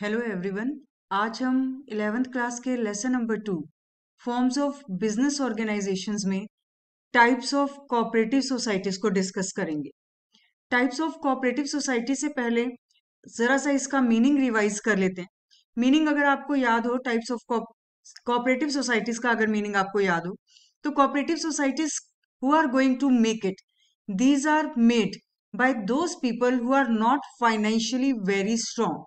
Hello everyone आज हम eleventh class के lesson number two forms of business organisations में टाइप्स ऑफ कोऑपरेटिव सोसाइटीज को डिस्कस करेंगे टाइप्स ऑफ कोऑपरेटिव सोसाइटी से पहले ज़रा सा इसका मीनिंग रिवाइज कर लेते हैं मीनिंग अगर आपको याद हो टाइप्स ऑफ कोऑपरेटिव सोसाइटीज का अगर मीनिंग आपको याद हो तो cooperative societies who are going to make it these are made by दो people who are not financially very strong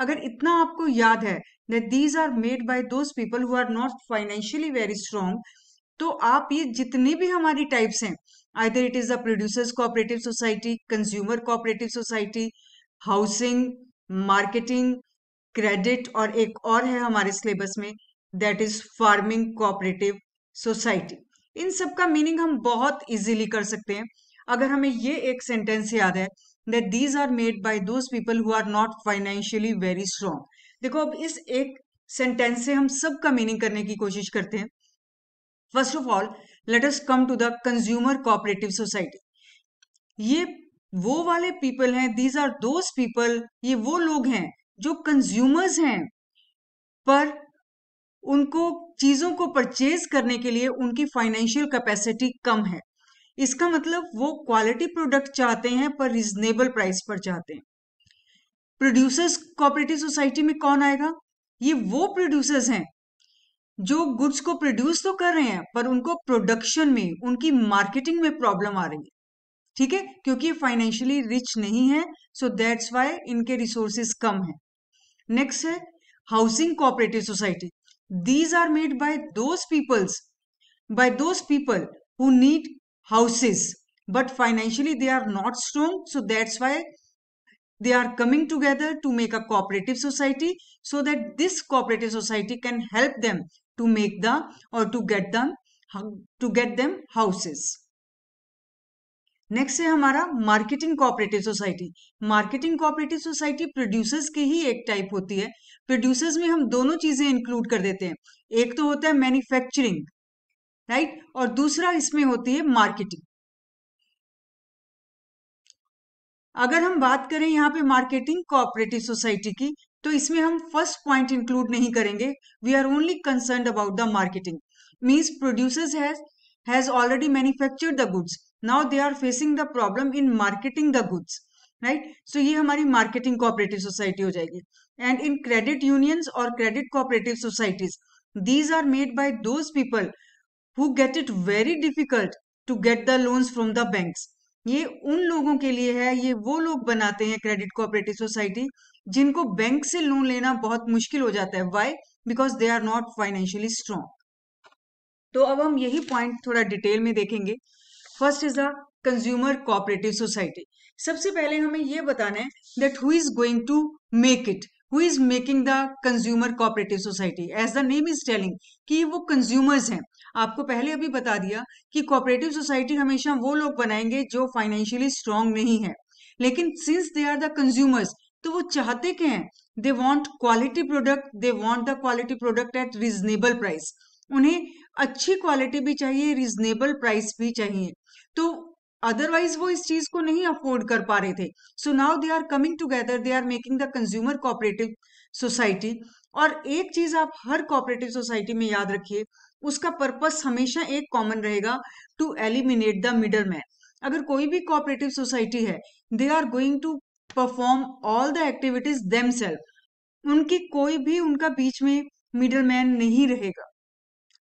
अगर इतना आपको याद है that these are made by those people who are not financially very strong तो आप ये जितनी भी हमारी टाइप्स हैं either it is the producers cooperative society consumer cooperative society housing marketing credit और एक और है हमारे सिलेबस में that is farming cooperative society इन सब का मीनिंग हम बहुत इजीली कर सकते हैं अगर हमें ये एक सेंटेंस याद है that these are made by those people who are not financially very strong देखो अब इस एक सेंटेंस से हम सब का मीनिंग करने की कोशिश करते हैं first of all let us come to the consumer cooperative society ये वो वाले पीपल हैं दीज आर दोस पीपल ये वो लोग हैं जो कंज्यूमर्स हैं पर उनको चीजों को परचेज करने के लिए उनकी फाइनेंशियल कैपेसिटी कम है इसका मतलब वो क्वालिटी प्रोडक्ट चाहते हैं पर रिजनेबल प्राइस पर चाहते हैं प्रोड्यूसर्स कोऑपरेटिव सोसाइटी में कौन आएगा ये वो प्रोड्यूसर्स हैं जो गुड्स को प्रोड्यूस तो कर रहे हैं पर उनको प्रोडक्शन में उनकी मार्केटिंग में प्रॉब्लम आ रही है ठीक है क्योंकि ये फाइनेंशियली रिच नहीं है सो दैट्स वाई इनके रिसोर्सेज कम है नेक्स्ट है housing cooperative society these are made by those peoples by those people who need houses but financially they are not strong so that's why they are coming together to make a cooperative society so that this cooperative society can help them to make the or to get them to get them houses next है हमारा marketing cooperative society marketing cooperative society producers की ही एक type होती है producers में हम दोनों चीजें इंक्लूड कर देते हैं एक तो होता है मैन्युफैक्चरिंग राइट और दूसरा इसमें होती है मार्केटिंग अगर हम बात करें यहाँ पे मार्केटिंग कोऑपरेटिव सोसाइटी की तो इसमें हम फर्स्ट पॉइंट इंक्लूड नहीं करेंगे we are only concern about the marketing means producers has already manufacture the goods now they are facing the problem in marketing the goods right so ये हमारी marketing cooperative society हो जाएगी and in credit unions और credit cooperative societies these are made by those people who get it very difficult to get the loans from the banks. ये उन लोगों के लिए है ये वो लोग बनाते हैं क्रेडिट कोऑपरेटिव सोसाइटी जिनको बैंक से लोन लेना बहुत मुश्किल हो जाता है why because they are not financially strong तो अब हम यही पॉइंट थोड़ा डिटेल में देखेंगे first is a consumer cooperative society सबसे पहले हमें ये बताना है that who is going to make it who is making the consumer cooperative society as the name is telling कि वो कंज्यूमर्स हैं आपको पहले अभी बता दिया कि कोऑपरेटिव सोसाइटी हमेशा वो लोग बनाएंगे जो फाइनेंशियली स्ट्रांग नहीं है लेकिन since they are the consumers तो वो चाहते क्या हैं they want quality product they want the quality product at reasonable price उन्हें अच्छी क्वालिटी भी चाहिए रीजनेबल प्राइस भी चाहिए तो अदरवाइज वो इस चीज को नहीं अफोर्ड कर पा रहे थे so now they are coming together they are making the consumer cooperative society और एक चीज आप हर कोऑपरेटिव सोसाइटी में याद रखिए उसका पर्पस हमेशा एक कॉमन रहेगा to eliminate the middle man अगर कोई भी कोऑपरेटिव सोसाइटी है they are going to perform all the activities them उनकी कोई भी उनका बीच में मिडल मैन नहीं रहेगा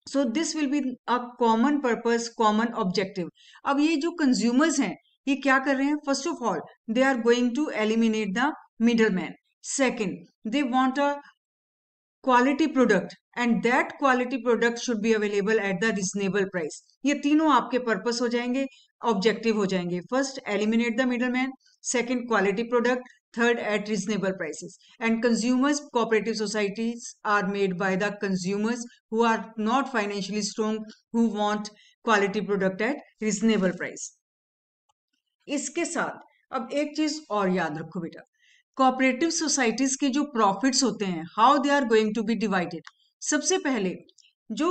so this will be a common purpose common objective अब ये जो कंज्यूमर्स हैं ये क्या कर रहे हैं first of all they are going to eliminate the middle man second they want a quality product and that quality product should be available at the reasonable price ये तीनों आपके पर्पज हो जाएंगे ऑब्जेक्टिव हो जाएंगे first eliminate the middle man second quality product third at reasonable prices. And consumers cooperative societies are made by the consumers who are not financially strong, who want quality product at reasonable price. iske sath ab ek cheez aur yaad rakho beta cooperative societies ke jo profits hote hain how they are going to be divided sabse pehle jo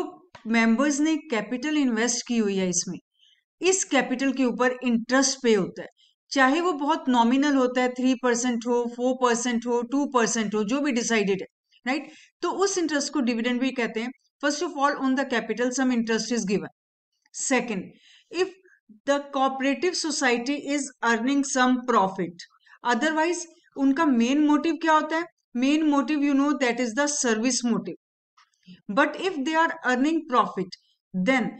members ne capital invest ki hui hai isme इस capital के ऊपर interest पे होता है चाहे वो बहुत nominal होता है थ्री परसेंट हो फोर परसेंट हो टू परसेंट हो जो भी डिसाइडेड है राइट right? तो उस इंटरेस्ट को डिविडेंड भी कहते हैं first of all on the capital some interest is given second if the cooperative society is earning some profit otherwise उनका मेन मोटिव क्या होता है main motive you know that is the service motive but if they are earning profit then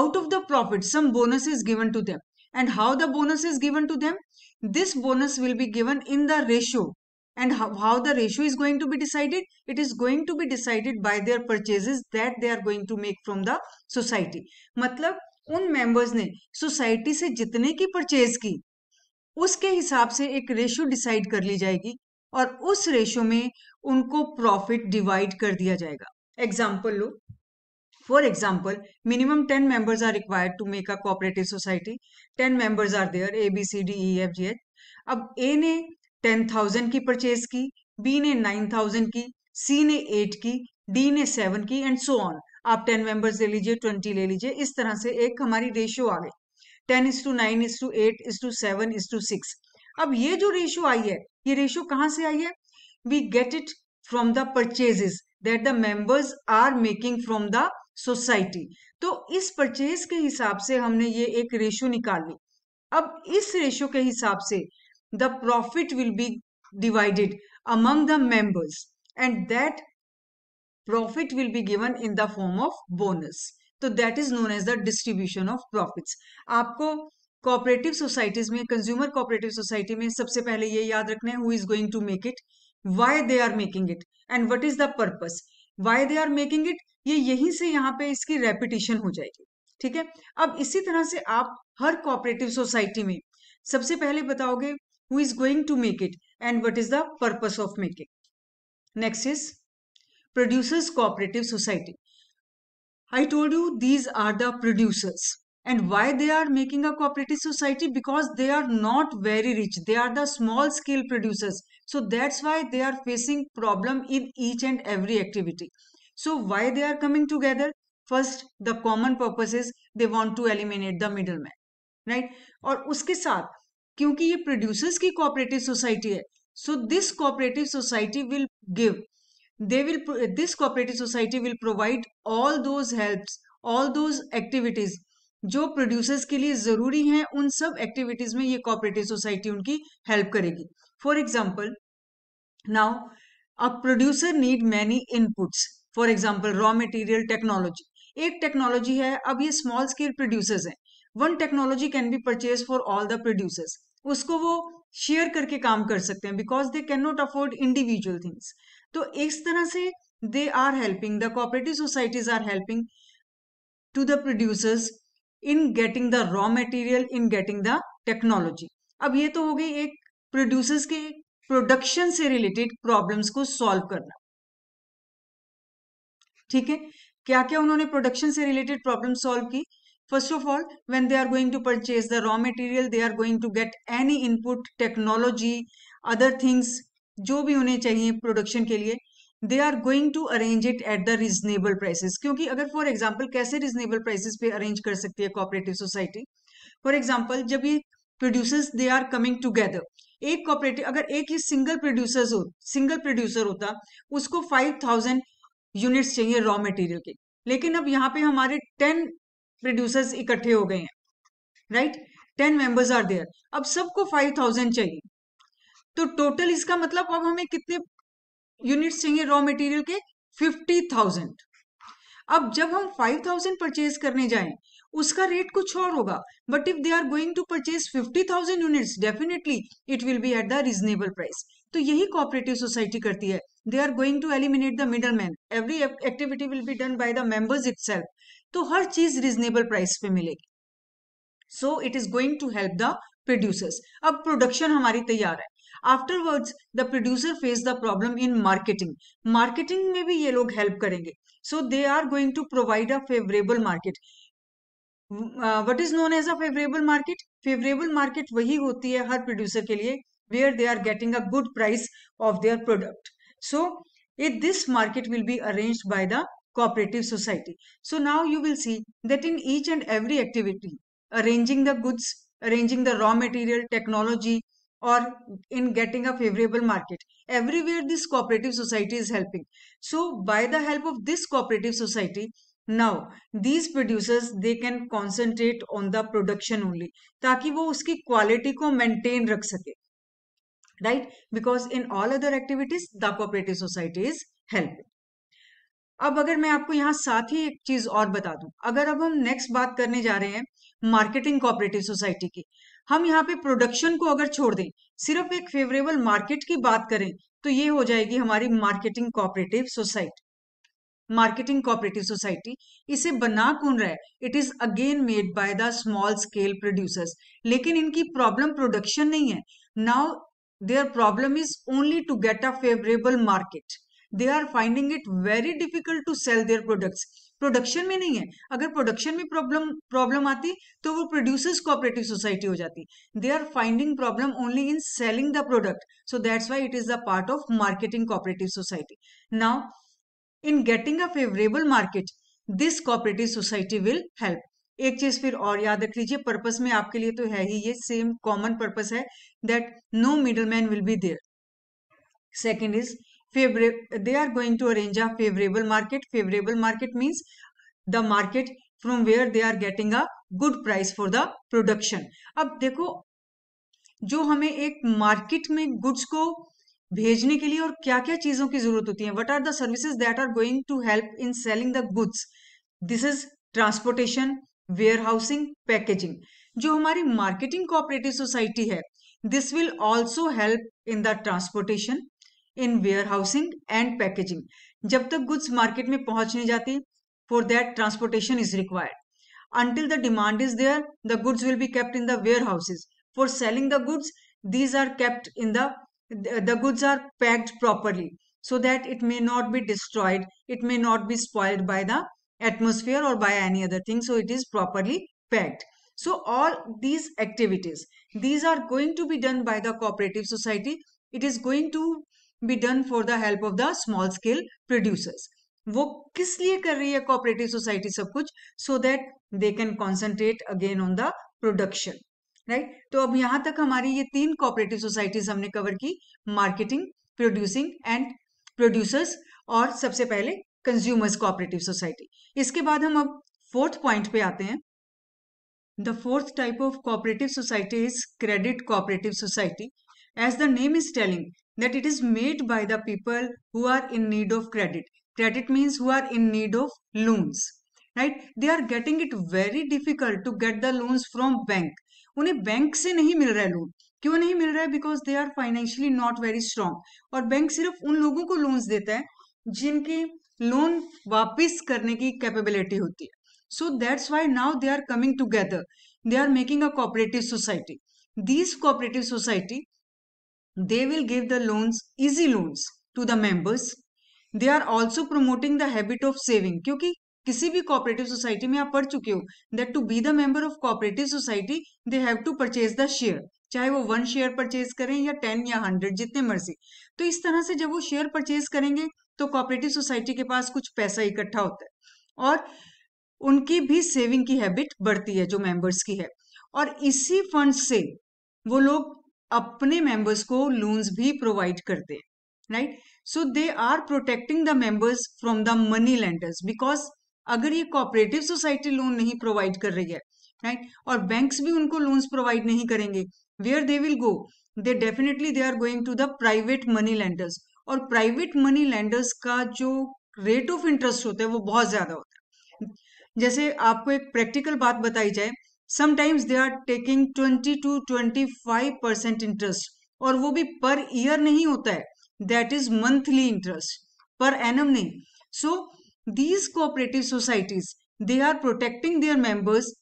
out of the profit some bonus is given to them and how the bonus is given to them this bonus will be given in the ratio and how, how the ratio is going to be decided it is going to be decided by their purchases that they are going to make from the society matlab un members ne society se jitne ki purchase ki uske hisab se ek ratio decide kar li jayegi और उस ratio में उनको profit divide कर दिया जाएगा example लो For example, minimum 10 members are required to make a cooperative society. 10 members are there, A, B, C, D, E, F, G, H. अब ए ने 10,000 की परचेज की बी ने 9,000 की सी ने 8 की डी ने 7 की एंड सो ऑन आप 10 मेंबर्स ले लीजिए 20 ले लीजिए इस तरह से एक हमारी रेशियो आ गई ten is to nine is to eight is to seven is to six अब ये जो रेशियो आई है ये रेशियो कहाँ से आई है we get it from the purchases that the members are making from the society तो इस परचेज के हिसाब से हमने ये एक रेशो ली अब इस रेशो के हिसाब से the profit will be divided among the members and that profit will be given in the form of bonus तो that is known as the distribution of profits आपको कॉपरेटिव सोसाइटीज में consumer cooperative society में सबसे पहले ये याद रखना है who is going to make it why they are making it and what is the purpose why they are making it ये यहीं से यहाँ पे इसकी रेपिटेशन हो जाएगी ठीक है अब इसी तरह से आप हर कोऑपरेटिव सोसाइटी में सबसे पहले बताओगे who is going to make it and what is the purpose of making next is producers cooperative society I told you these are the producers and why they are making a cooperative society because they are not very rich they are the small scale producers so that's why they are facing problem in each and every activity So why they are coming together? First, the common purpose is they want to eliminate the middleman, right? aur uske sath kyunki ye producers ki cooperative society hai so this cooperative society will give, they will this cooperative society will provide all those helps, all those activities जो producers के लिए जरूरी हैं उन सब activities में ये cooperative society उनकी हेल्प करेगी for example now a producer need many inputs for example raw material technology एक टेक्नोलॉजी है अब ये स्मॉल स्केल प्रोड्यूसर्स हैं one technology can be purchase for all the producers उसको वो शेयर करके काम कर सकते हैं because they can not afford individual things तो इस तरह से they are helping the cooperative societies are helping to the producers in getting the raw material in getting the technology अब ये तो हो गई एक प्रोड्यूसर्स के प्रोडक्शन से रिलेटेड प्रॉब्लम्स को सॉल्व करना ठीक है क्या क्या उन्होंने प्रोडक्शन से रिलेटेड प्रॉब्लम सॉल्व की first of all when they are going to purchase the raw material they are going to get any input technology other things जो भी उन्हें चाहिए प्रोडक्शन के लिए they are going to arrange it at the reasonable prices क्योंकि अगर for example कैसे reasonable prices पे अरेंज कर सकती है कॉपरेटिव सोसाइटी फॉर एग्जाम्पल जब ये producers they are coming together एक कॉपरेटिव अगर एक ही सिंगल प्रोड्यूसर हो सिंगल प्रोड्यूसर होता उसको फाइव थाउजेंड यूनिट्स चाहिए रॉ मटेरियल के लेकिन अब यहाँ पे हमारे टेन प्रोड्यूसर्स इकट्ठे हो गए हैं right ten members are there अब सबको फाइव थाउजेंड चाहिए तो टोटल इसका मतलब अब हमें कितने यूनिट्स चाहिए रॉ मटेरियल के फिफ्टी थाउजेंड अब जब हम फाइव थाउजेंड परचेज करने जाए उसका रेट कुछ और होगा but if they are going to purchase fifty thousand units definitely it will be at the reasonable price तो यही कोऑपरेटिव सोसाइटी करती है they are going to eliminate the middleman every activity will be done by the members itself तो हर चीज reasonable price पे मिलेगी so it is going to help the producers अब production हमारी तैयार है afterwards the producer face the problem in marketing marketing में भी ये लोग हेल्प करेंगे so they are going to provide a favourable market what is known as a favourable market favourable market वही होती है हर प्रोड्यूसर के लिए where they are getting a good price of their product So if this market will be arranged by the cooperative society. So now you will see that in each and every activity, arranging the goods, arranging the raw material, technology, or in getting a favorable market. Everywhere this cooperative society is helping. So by the help of this cooperative society, now these producers they can concentrate on the production only ताकि वो उसकी quality को maintain रख right? Because in all other activities, the cooperative society is helping. अब अगर मैं आपको यहाँ साथ ही एक चीज और बता दूं अगर अब हम नेक्स्ट बात करने जा रहे हैं मार्केटिंग कोऑपरेटिव सोसाइटी की हम यहाँ पे प्रोडक्शन को अगर छोड़ दें सिर्फ एक फेवरेबल मार्केट की बात करें तो ये हो जाएगी हमारी marketing cooperative society marketing cooperative society इसे बना कौन रहा है it is again made by the small scale producers लेकिन इनकी प्रॉब्लम प्रोडक्शन नहीं है now Their problem is only to get a favorable market. They are finding it very difficult to sell their products production में नहीं है अगर production में problem problem आती तो वो प्रोड्यूसर्स कोऑपरेटिव सोसाइटी हो जाती they are finding problem only in selling the product so that's why it is the part of marketing cooperative society now in getting a favourable market this cooperative society will help एक चीज फिर और याद रख लीजिए purpose में आपके लिए तो है ही ये सेम कॉमन पर्पस है that no middle man will be there second is favour they are going to arrange a favourable market favourable market means the market from where they are getting a good price for the production अब देखो जो हमें एक market में goods को भेजने के लिए और क्या क्या चीजों की जरूरत होती है what are the services that are going to help in selling the goods this is transportation warehousing packaging जो हमारी मार्केटिंग कोऑपरेटिव सोसाइटी है this will also help in the transportation in warehousing and packaging जब तक goods market में पहुंचने जाती for that transportation is required until the demand is there the goods will be kept in the warehouses for selling the goods these are kept in the goods are packed properly so that it may not be destroyed it may not be spoiled by the atmosphere or by any other thing so it is properly packed so all these activities these are going to be done by the cooperative society it is going to be done for the help of the small scale producers वो किस लिए कर रही है cooperative society सब कुछ so that they can concentrate again on the production right तो अब यहां तक हमारी ये तीन कोऑपरेटिव सोसाइटीज हमने कवर की मार्केटिंग प्रोड्यूसिंग एंड प्रोड्यूसर्स और सबसे पहले कंज्यूमर्स कोऑपरेटिव सोसाइटी इसके बाद हम अब फोर्थ पॉइंट पे आते हैं the fourth type of cooperative society is credit cooperative society as the name is telling that it is made by the people who are in need of credit credit means who are in need of loans right they are getting it very difficult to get the loans from bank उन्हें bank से नहीं मिल रहा है loan क्यों नहीं मिल रहा है because they are financially not very strong और बैंक सिर्फ उन लोगों को लोन्स देता है जिनकी लोन वापस करने की कैपेबिलिटी होती है so that's why now they are coming together they are making a cooperative society this cooperative society they will give the loans easy loans to the members they are also promoting the habit of saving क्योंकि किसी भी cooperative society में आप पढ़ चुके हो that to be the member of cooperative society they have to purchase the share चाहे वो वन शेयर परचेज करें या टेन या हंड्रेड जितने मर्जी तो इस तरह से जब वो शेयर परचेज करेंगे तो कॉपरेटिव सोसाइटी के पास कुछ पैसा इकट्ठा होता है और उनकी भी सेविंग की हैबिट बढ़ती है जो मेंबर्स की है और इसी फंड से वो लोग अपने मेंबर्स को लोन्स भी प्रोवाइड करते हैं right so they are protecting the members from the money lenders because अगर ये कोऑपरेटिव सोसाइटी लोन नहीं प्रोवाइड कर रही है राइट right? और बैंक्स भी उनको लोन्स प्रोवाइड नहीं करेंगे where they will go they definitely they are going to the private money lenders और प्राइवेट मनी लैंडर्स का जो रेट ऑफ इंटरेस्ट होता है वो बहुत ज्यादा होता है जैसे आपको एक प्रैक्टिकल बात बताई जाए sometimes they are taking twenty to twenty five percent interest और वो भी पर ईयर नहीं होता है that is monthly interest per annum नहीं so these cooperative societies they are protecting their members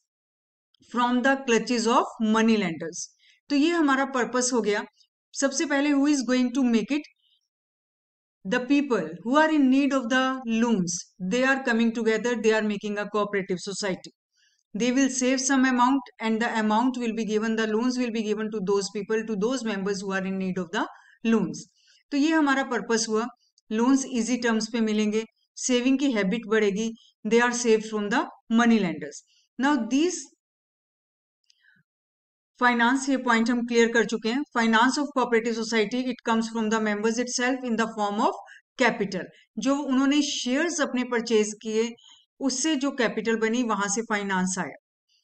from the clutches of money lenders तो ये हमारा पर्पस हो गया सबसे पहले who is going to make it the people who are in need of the looms they are coming together they are making a cooperative society they will save some amount and the amount will be given the loans will be given to those people to those members who are in need of the loans तो ये हमारा purpose हुआ Loans easy terms पे मिलेंगे Saving की habit बढ़ेगी They are saved from the money lenders. Now these. Finance ये point हम क्लियर कर चुके हैं finance of cooperative society it comes from the members itself in the form of capital जो उन्होंने शेयर्स अपने परचेज किए उससे जो कैपिटल बनी वहां से फाइनेंस आया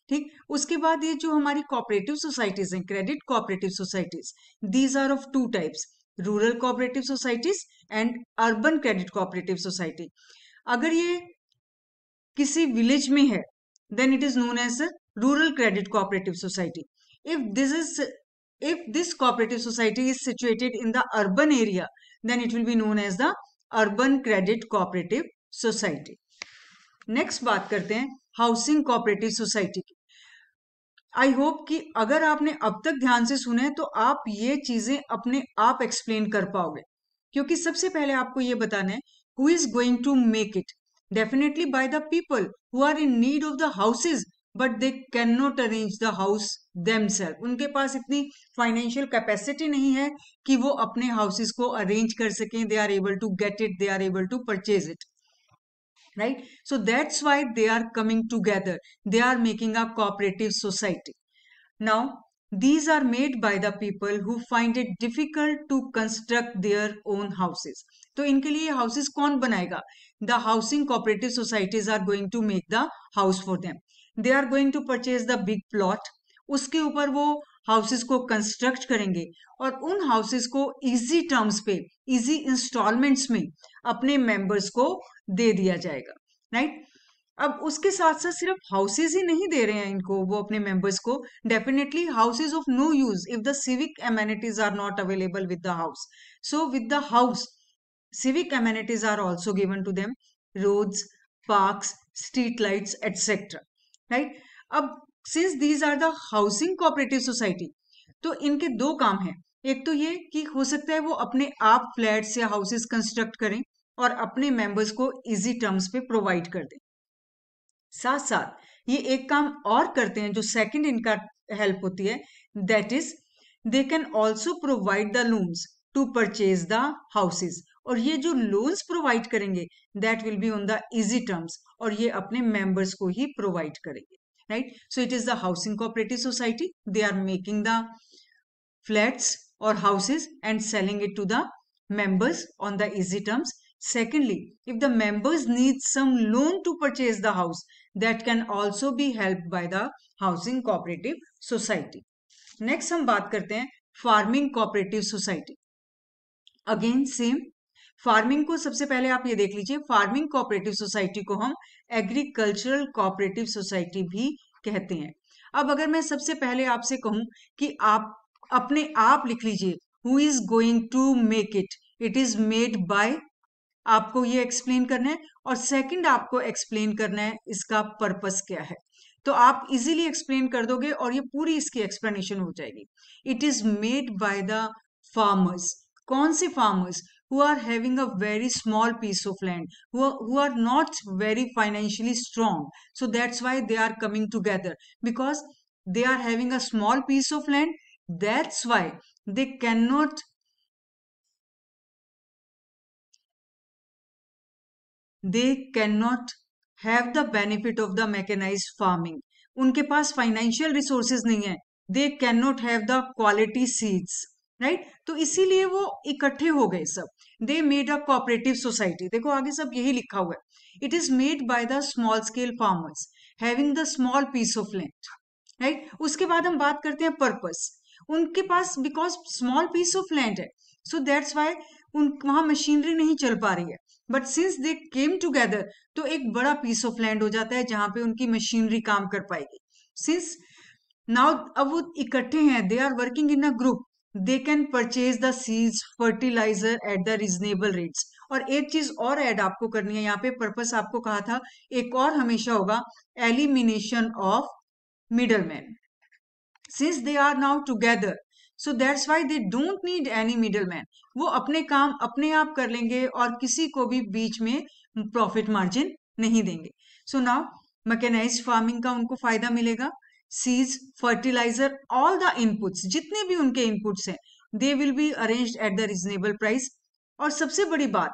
ठीक उसके बाद ये जो हमारी कॉपरेटिव सोसाइटीज हैं credit cooperative societies these are of two types rural cooperative societies and urban credit cooperative society अगर ये किसी विलेज में है then it is known as rural credit cooperative society If this is if this cooperative society is situated in the urban area, then it will be known as the Urban Credit Cooperative Society. Next बात करते हैं housing cooperative society की I hope कि अगर आपने अब तक ध्यान से सुने तो आप ये चीजें अपने आप एक्सप्लेन कर पाओगे क्योंकि सबसे पहले आपको ये बताना है who is going to make it definitely by the people who are in need of the houses but they can not arrange the house them उनके पास इतनी फाइनेंशियल कैपेसिटी नहीं है कि वो अपने हाउसेज को अरेंज कर सकें they are able to get it they are able to purchase it right so that's why they are coming together they are making a cooperative society now these are made by the people who find it difficult to construct their own houses तो इनके लिए houses कौन बनाएगा the housing cooperative societies are going to make the house for them they are going to purchase the big plot उसके ऊपर वो houses को construct करेंगे और उन हाउसेस को इजी टर्म्स पे इजी इंस्टॉलमेंट्स में अपने मेंबर्स को दे दिया जाएगा राइट अब उसके साथ साथ सिर्फ हाउसेज ही नहीं दे रहे हैं इनको वो अपने मेंबर्स को definitely houses of no use if the civic amenities are not available with the house so with the house civic amenities are also given to them roads parks street lights etc right अब since these are the housing cooperative society तो इनके दो काम हैं एक तो ये कि हो सकता है वो अपने आप फ्लैट्स या हाउसेस कंस्ट्रक्ट करें और अपने मेंबर्स को इजी टर्म्स पे प्रोवाइड कर दें साथ साथ ये एक काम और करते हैं जो सेकंड इनका हेल्प होती है that is they can also provide the loans to purchase the houses और ये जो लोन्स प्रोवाइड करेंगे that will be on the easy terms और ये अपने मेंबर्स को ही प्रोवाइड करेंगे right so it is the housing cooperative society they are making the flats और houses and selling it to the members on the easy terms secondly if the members need some loan to purchase the house that can also be help by the housing cooperative society next हम बात करते हैं farming cooperative society again same farming को सबसे पहले आप ये देख लीजिए फार्मिंग कोऑपरेटिव सोसाइटी को हम एग्रीकल्चरल कोऑपरेटिव सोसाइटी भी कहते हैं अब अगर मैं सबसे पहले आपसे कहूं कि आप अपने आप लिख लीजिए who is going to make it it is made by आपको ये एक्सप्लेन करना है और सेकंड आपको एक्सप्लेन करना है इसका पर्पस क्या है तो आप इजीली एक्सप्लेन कर दोगे और ये पूरी इसकी एक्सप्लेनेशन हो जाएगी it is made by the farmers कौन से farmers who are having a very small piece of land, who are, who are not very financially strong. So that's why they are coming together because they are having a small piece of land. That's why they cannot they cannot have the benefit of the mechanized farming. उनके पास financial resources नहीं है They cannot have the quality seeds. Right तो इसीलिए वो इकट्ठे हो गए सब they made a cooperative society देखो आगे सब यही लिखा हुआ है it is made by the small scale farmers having the small piece of land right उसके बाद हम बात करते हैं पर्पस उनके पास because small piece of land है सो दैट्स वाई उन वहां मशीनरी नहीं चल पा रही है but since they came together तो एक बड़ा पीस ऑफ लैंड हो जाता है जहां पे उनकी मशीनरी काम कर पाएगी सिंस नाउ अब वो इकट्ठे हैं they are working in a group they can purchase the seeds fertilizer at the reasonable rates और एक चीज और ऐड आपको करनी है यहाँ पे पर्पस आपको कहा था एक और हमेशा होगा elimination of middle man since they are now together so that's why they don't need any middle man वो अपने काम अपने आप कर लेंगे और किसी को भी बीच में प्रॉफिट मार्जिन नहीं देंगे सो नाउ मैकेनाइज फार्मिंग का उनको फायदा मिलेगा सीज फर्टिलाइजर ऑल द इनपुट्स जितने भी उनके इनपुट्स हैं they will be arrange at the reasonable price और सबसे बड़ी बात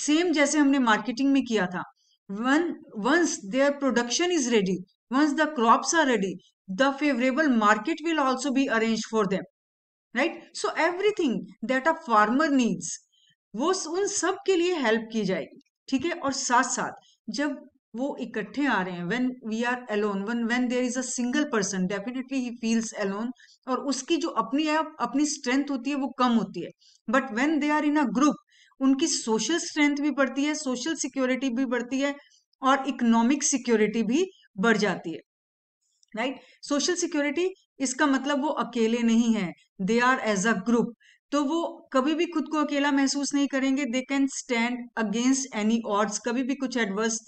सेम जैसे हमने मार्केटिंग में किया था one once their production is ready once the crops are ready the favourable market will also be arrange for them right so everything that a farmer needs वो उन सब के लिए हेल्प की जाएगी ठीक है और साथ साथ जब वो इकट्ठे आ रहे हैं when we are alone one when there is a single person definitely he feels alone और उसकी जो अपनी अपनी स्ट्रेंथ होती है वो कम होती है but when they are in a group उनकी सोशल स्ट्रेंथ भी बढ़ती है सोशल सिक्योरिटी भी बढ़ती है और इकोनॉमिक सिक्योरिटी भी बढ़ जाती है राइट सोशल सिक्योरिटी इसका मतलब वो अकेले नहीं है they are as a group तो वो कभी भी खुद को अकेला महसूस नहीं करेंगे they can stand against any odds कभी भी कुछ एडवर्स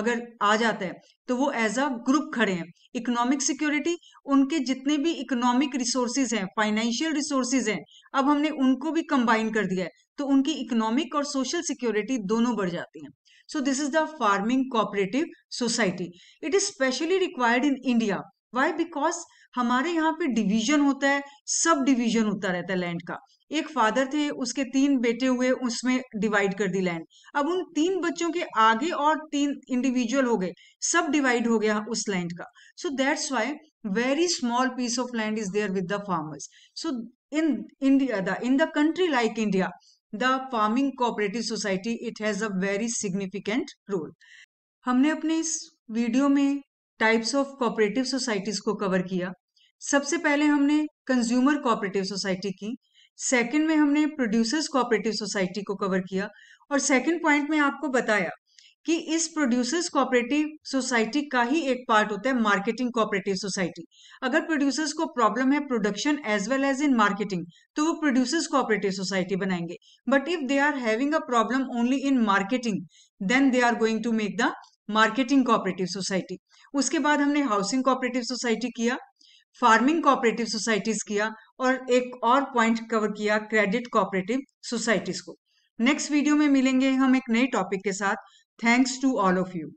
अगर आ जाता है तो वो एज अ ग्रुप खड़े हैं इकोनॉमिक सिक्योरिटी उनके जितने भी इकोनॉमिक रिसोर्सेज हैं फाइनेंशियल रिसोर्सेज हैं अब हमने उनको भी कंबाइन कर दिया है तो उनकी इकोनॉमिक और सोशल सिक्योरिटी दोनों बढ़ जाती हैं so this is the farming cooperative society it is specially required in India why because हमारे यहाँ पे डिवीजन होता है सब डिवीजन होता रहता है लैंड का एक फादर थे उसके तीन बेटे हुए उसमें डिवाइड कर दी लैंड अब उन तीन बच्चों के आगे और तीन इंडिविजुअल हो गए सब डिवाइड हो गया उस लैंड का so that's why very small piece of land is there with the farmers so in India the in the country like India the farming cooperative society it has a very significant role हमने अपने इस video में types of cooperative societies को cover किया सबसे पहले हमने consumer cooperative society की सेकंड में हमने प्रोड्यूसर्स कोऑपरेटिव सोसाइटी को कवर किया और सेकंड पॉइंट में आपको बताया कि इस प्रोड्यूसर्स कोऑपरेटिव सोसाइटी का ही एक पार्ट होता है मार्केटिंग कोऑपरेटिव सोसाइटी अगर प्रोड्यूसर्स को प्रॉब्लम है production as well as in marketing तो वो प्रोड्यूसर्स कोऑपरेटिव सोसाइटी बनाएंगे but if they are having a problem only in marketing then they are going to make the marketing cooperative society उसके बाद हमने housing cooperative society किया farming cooperative societies किया और एक और पॉइंट कवर किया क्रेडिट कोऑपरेटिव सोसाइटीज को नेक्स्ट वीडियो में मिलेंगे हम एक नए टॉपिक के साथ thanks to all of you